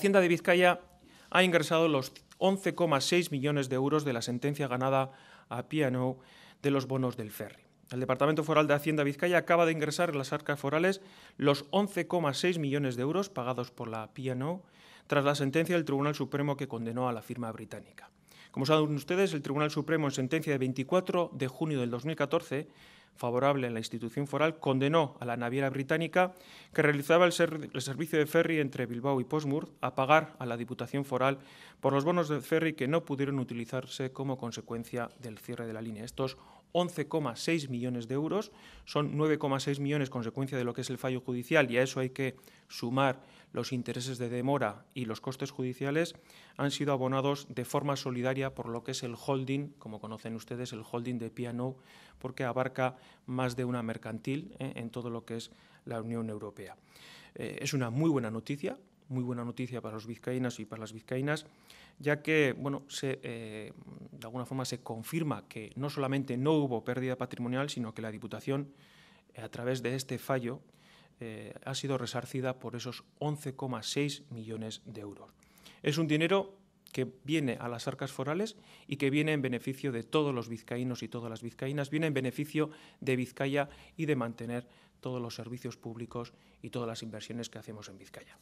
Hacienda de Vizcaya ha ingresado los 11,6 millones de euros de la sentencia ganada a Piano de los bonos del ferry. El Departamento Foral de Hacienda Vizcaya acaba de ingresar en las arcas forales los 11,6 millones de euros pagados por la P&O tras la sentencia del Tribunal Supremo que condenó a la firma británica. Como saben ustedes, el Tribunal Supremo en sentencia de 24 de junio del 2014 favorable en la institución foral, condenó a la naviera británica que realizaba el, servicio de ferry entre Bilbao y Portsmouth a pagar a la Diputación foral por los bonos de ferry que no pudieron utilizarse como consecuencia del cierre de la línea. Estos 11,6 millones de euros, son 9,6 millones consecuencia de lo que es el fallo judicial y a eso hay que sumar los intereses de demora y los costes judiciales, han sido abonados de forma solidaria por lo que es el holding, como conocen ustedes, el holding de Piano, porque abarca más de una mercantil ¿eh? en todo lo que es la Unión Europea. Eh, es una muy buena noticia, muy buena noticia para los vizcaínos y para las vizcaínas, ya que bueno, eh, de alguna forma se confirma que no solamente no hubo pérdida patrimonial, sino que la Diputación, a través de este fallo, ha sido resarcida por esos 11,6 millones de euros. Es un dinero que viene a las arcas forales y que viene en beneficio de todos los vizcaínos y todas las vizcaínas, viene en beneficio de Vizcaya y de mantener todos los servicios públicos y todas las inversiones que hacemos en Vizcaya.